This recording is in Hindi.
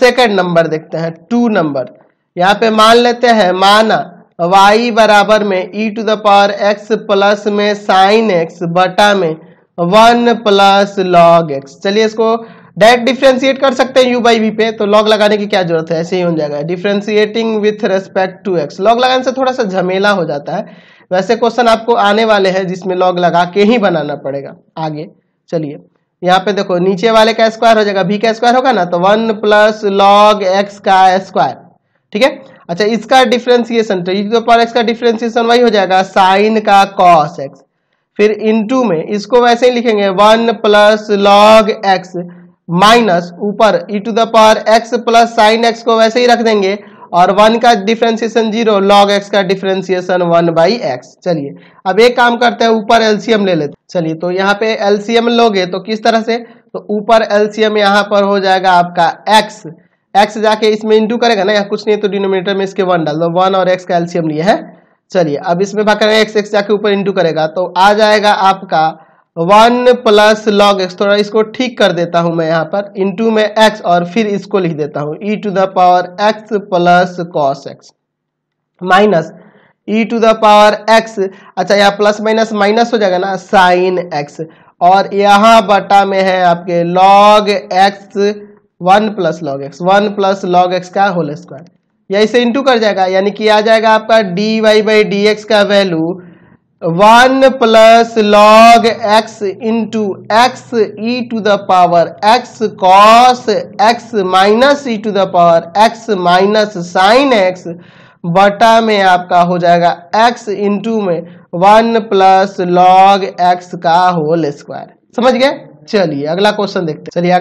सेकेंड नंबर देखते हैं टू नंबर यहाँ पे मान लेते हैं माना y बराबर में e to the power x plus में साइन x बटा में वन प्लस लॉग एक्स चलिए इसको डायरेक्ट डिफ्रेंशिएट कर सकते हैं u बाई वी पे तो लॉग लगाने की क्या जरूरत है ऐसे ही हो जाएगा differentiating with respect to x log लगाने से थोड़ा सा झमेला हो जाता है वैसे क्वेश्चन आपको आने वाले हैं जिसमें लॉग लगा के ही बनाना पड़ेगा आगे चलिए यहाँ पे देखो नीचे वाले का स्क्वायर हो जाएगा भी का स्क्वायर होगा ना तो वन प्लस लॉग एक्स का स्क्वायर ठीक है अच्छा इसका डिफ्रेंसिएशन तो ई पावर एक्स का डिफ्रेंसिएशन वही हो जाएगा साइन का कॉस एक्स फिर इनटू में इसको वैसे ही लिखेंगे one plus log x minus ऊपर e to the power x plus sine x को वैसे ही रख देंगे और वन का डिफ्रेंसिएशन जीरो लॉग एक्स का डिफ्रेंसिएशन वन बाई एक्स चलिए अब एक काम करते हैं ऊपर एलसीएम ले लेते चलिए तो यहाँ पे एलसीएम लोगे तो किस तरह से तो ऊपर एलसीएम यहाँ पर हो जाएगा आपका एक्स एक्स जाके इसमें इंटू करेगा ना यहाँ कुछ नहीं तो डिनोमिनेटर में इसके वन डाल दो वन और एक्स का एलसीएम लिए है चलिए अब इसमें भाग करेगा एक्स एक्स जाके ऊपर इंटू करेगा तो आ जाएगा आपका वन प्लस लॉग एक्स थोड़ा इसको ठीक कर देता हूं मैं यहाँ पर इंटू में एक्स और फिर इसको लिख देता हूं e to the power x plus cos x minus e to the power x अच्छा यहाँ प्लस माइनस माइनस हो जाएगा ना साइन एक्स और यहाँ बटा में है आपके log x one plus log x one plus log x का होल स्क्वायर या इसे इंटू कर जाएगा यानी कि आ जाएगा आपका d y by d x का value one plus log x into x e to the power x cos x minus e to the power x minus sine x बटा में आपका हो जाएगा एक्स इंटू में वन प्लस लॉग एक्स का होल स्क्वायर समझ गए चलिए अगला क्वेश्चन देखते चलिए